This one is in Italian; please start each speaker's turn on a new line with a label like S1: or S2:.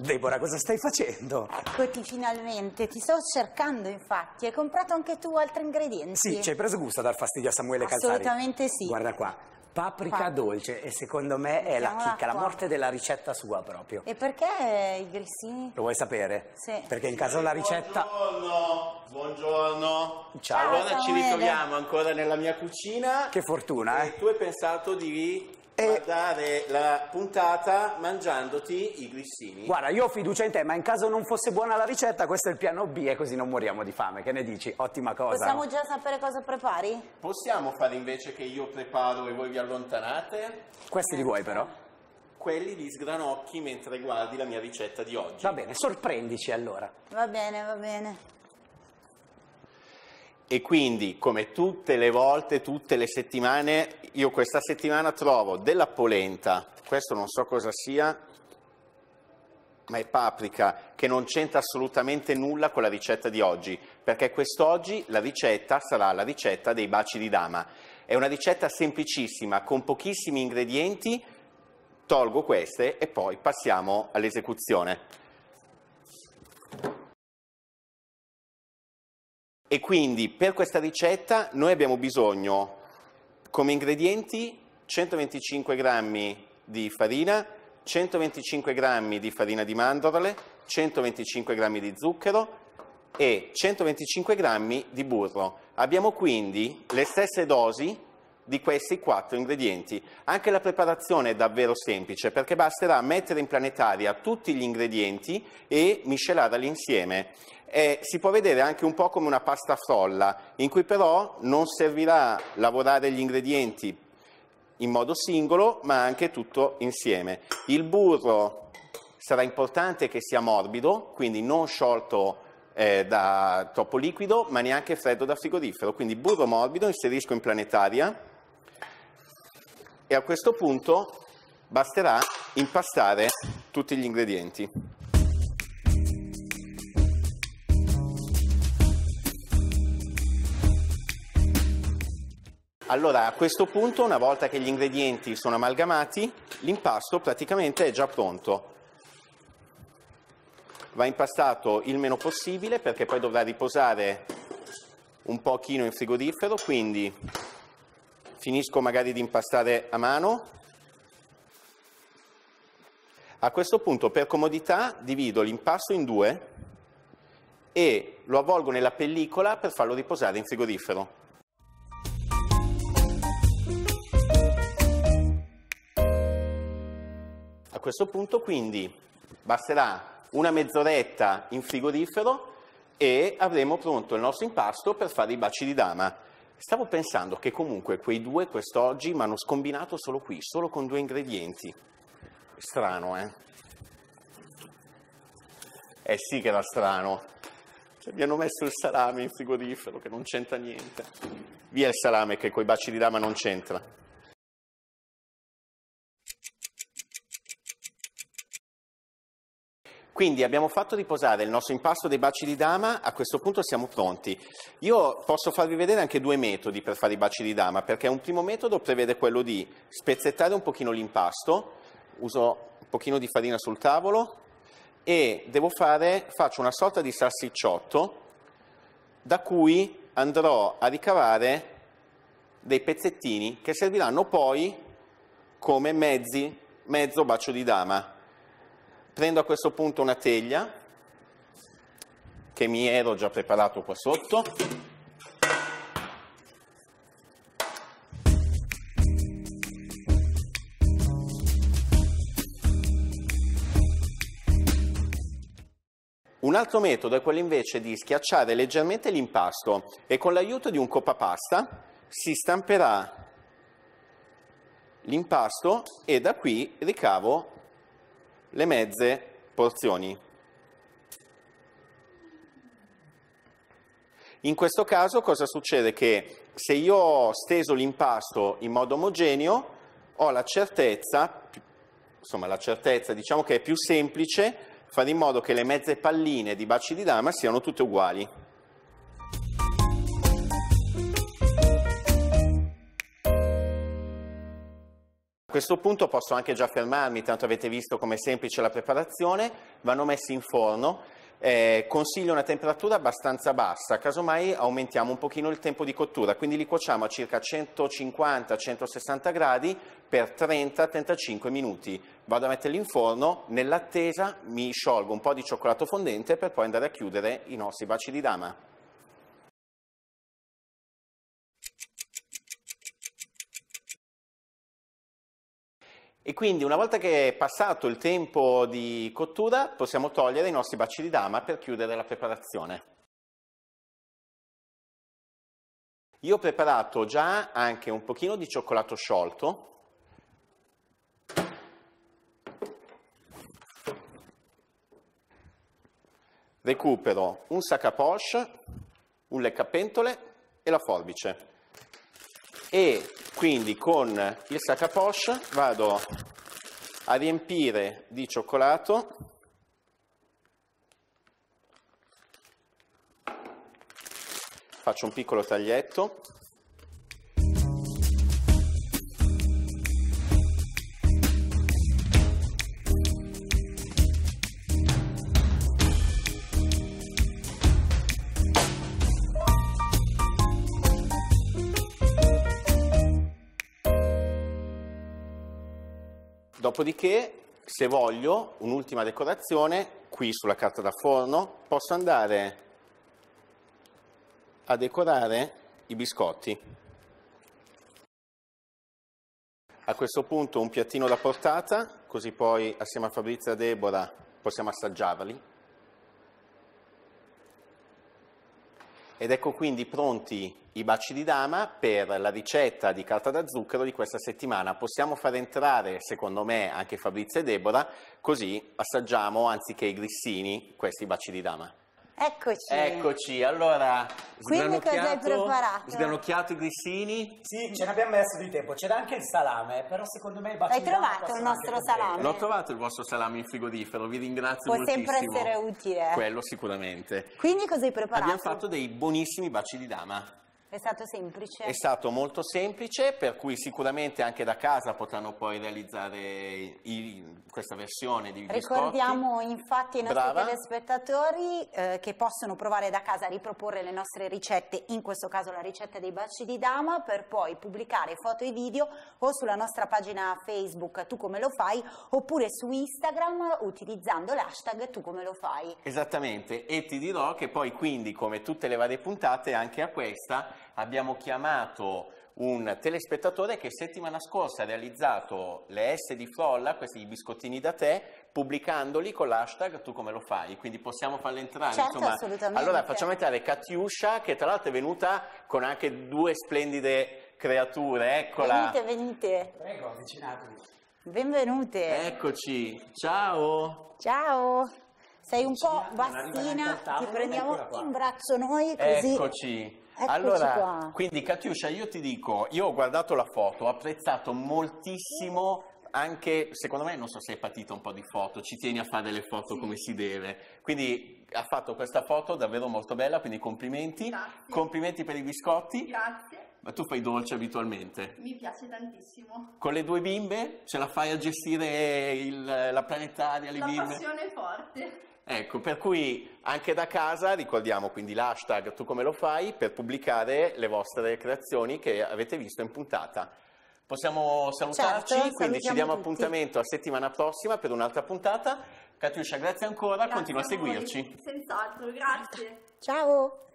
S1: Deborah, cosa stai facendo? Eccoti finalmente, ti sto cercando infatti. Hai comprato anche tu altri ingredienti? Sì, ci hai preso gusto a dar fastidio a Samuele Calzari. Assolutamente sì. Guarda qua, paprika Papri. dolce e secondo me è la chicca, la morte della ricetta sua proprio. E perché i grissini? Lo vuoi sapere? Sì. Perché in caso la ricetta... Buongiorno, buongiorno. Ciao. Allora ci ritroviamo ancora nella mia cucina. Che fortuna, e eh. tu hai pensato di guardare eh, la puntata mangiandoti i grissini. Guarda, io ho fiducia in te, ma in caso non fosse buona la ricetta, questo è il piano B e così non moriamo di fame. Che ne dici? Ottima cosa. Possiamo già sapere cosa prepari? Possiamo fare invece che io preparo e voi vi allontanate? Questi li vuoi però? Quelli li sgranocchi mentre guardi la mia ricetta di oggi. Va bene, sorprendici allora. Va bene, va bene e quindi come tutte le volte, tutte le settimane, io questa settimana trovo della polenta, questo non so cosa sia, ma è paprika, che non c'entra assolutamente nulla con la ricetta di oggi, perché quest'oggi la ricetta sarà la ricetta dei baci di dama. È una ricetta semplicissima, con pochissimi ingredienti, tolgo queste e poi passiamo all'esecuzione. E quindi per questa ricetta noi abbiamo bisogno come ingredienti 125 g di farina, 125 g di farina di mandorle, 125 g di zucchero e 125 g di burro. Abbiamo quindi le stesse dosi di questi quattro ingredienti. Anche la preparazione è davvero semplice perché basterà mettere in planetaria tutti gli ingredienti e miscelarli insieme. Eh, si può vedere anche un po' come una pasta frolla, in cui però non servirà lavorare gli ingredienti in modo singolo, ma anche tutto insieme. Il burro sarà importante che sia morbido, quindi non sciolto eh, da troppo liquido, ma neanche freddo da frigorifero. Quindi burro morbido, inserisco in planetaria e a questo punto basterà impastare tutti gli ingredienti. Allora a questo punto una volta che gli ingredienti sono amalgamati l'impasto praticamente è già pronto. Va impastato il meno possibile perché poi dovrà riposare un pochino in frigorifero quindi finisco magari di impastare a mano. A questo punto per comodità divido l'impasto in due e lo avvolgo nella pellicola per farlo riposare in frigorifero. A questo punto quindi basterà una mezz'oretta in frigorifero e avremo pronto il nostro impasto per fare i baci di dama. Stavo pensando che comunque quei due quest'oggi mi hanno scombinato solo qui, solo con due ingredienti. Strano, eh? Eh sì che era strano. Cioè, mi hanno messo il salame in frigorifero che non c'entra niente. Via il salame che coi baci di lama non c'entra. Quindi abbiamo fatto riposare il nostro impasto dei baci di dama, a questo punto siamo pronti. Io posso farvi vedere anche due metodi per fare i baci di dama, perché un primo metodo prevede quello di spezzettare un pochino l'impasto, uso un pochino di farina sul tavolo e devo fare, faccio una sorta di salsicciotto da cui andrò a ricavare dei pezzettini che serviranno poi come mezzi, mezzo bacio di dama prendo a questo punto una teglia che mi ero già preparato qua sotto. Un altro metodo è quello invece di schiacciare leggermente l'impasto e con l'aiuto di un coppapasta si stamperà l'impasto e da qui ricavo le mezze porzioni. In questo caso cosa succede? Che se io ho steso l'impasto in modo omogeneo ho la certezza, insomma la certezza diciamo che è più semplice fare in modo che le mezze palline di baci di dama siano tutte uguali. A questo punto posso anche già fermarmi, tanto avete visto com'è semplice la preparazione, vanno messi in forno, eh, consiglio una temperatura abbastanza bassa, casomai aumentiamo un pochino il tempo di cottura, quindi li cuociamo a circa 150-160 gradi per 30-35 minuti. Vado a metterli in forno, nell'attesa mi sciolgo un po' di cioccolato fondente per poi andare a chiudere i nostri baci di dama. E quindi una volta che è passato il tempo di cottura possiamo togliere i nostri baci di dama per chiudere la preparazione. Io ho preparato già anche un pochino di cioccolato sciolto, recupero un sac à poche, un leccapentole e la forbice e quindi con il sac à poche vado a riempire di cioccolato faccio un piccolo taglietto Dopodiché, se voglio, un'ultima decorazione, qui sulla carta da forno, posso andare a decorare i biscotti. A questo punto un piattino da portata, così poi assieme a Fabrizio e a Deborah possiamo assaggiarli. ed ecco quindi pronti i baci di dama per la ricetta di carta da zucchero di questa settimana. Possiamo far entrare, secondo me, anche Fabrizio e Deborah, così assaggiamo, anziché i grissini, questi baci di dama. Eccoci. Eccoci, allora... Quindi cosa hai preparato? Sgranocchiato i grissini. Sì, ce ne abbiamo messo di tempo. C'era anche il salame, però secondo me il Hai trovato il nostro salame? L'ho trovato il vostro salame in frigorifero, vi ringrazio Può moltissimo. Può sempre essere utile. Quello sicuramente. Quindi cosa hai preparato? Abbiamo fatto dei buonissimi baci di dama. È stato semplice? È stato molto semplice, per cui sicuramente anche da casa potranno poi realizzare i, questa versione di biscotti. Ricordiamo infatti ai nostri Brava. telespettatori eh, che possono provare da casa a riproporre le nostre ricette, in questo caso la ricetta dei baci di dama, per poi pubblicare foto e video o sulla nostra pagina Facebook Tu Come Lo Fai, oppure su Instagram utilizzando l'hashtag Tu Come Lo Fai. Esattamente, e ti dirò che poi quindi come tutte le varie puntate anche a questa abbiamo chiamato un telespettatore che settimana scorsa ha realizzato le S di Frolla, questi biscottini da te, pubblicandoli con l'hashtag tu come lo fai, quindi possiamo farle entrare. Certo, insomma. Allora facciamo entrare Katiuscia che tra l'altro è venuta con anche due splendide creature, eccola. Venite, venite. Prego, avvicinatevi. Benvenute. Eccoci, ciao. Ciao. Sei un po' bassina, ti prendiamo in braccio noi così. Eccoci. Eccoci allora, qua. quindi Katiuscia, io ti dico, io ho guardato la foto, ho apprezzato moltissimo anche, secondo me, non so se hai patito un po' di foto, ci tieni a fare delle foto sì. come si deve. Quindi ha fatto questa foto davvero molto bella, quindi complimenti. Grazie. Complimenti per i biscotti. Grazie. Ma tu fai dolce abitualmente? Mi piace tantissimo. Con le due bimbe ce la fai a gestire il, la planetaria, le la bimbe? La passione forte. Ecco, per cui anche da casa ricordiamo quindi l'hashtag tu come lo fai per pubblicare le vostre creazioni che avete visto in puntata. Possiamo salutarci, certo, quindi ci diamo tutti. appuntamento a settimana prossima per un'altra puntata. Katiuscia, grazie ancora, grazie continua a, a seguirci. Senz'altro, grazie. Ciao.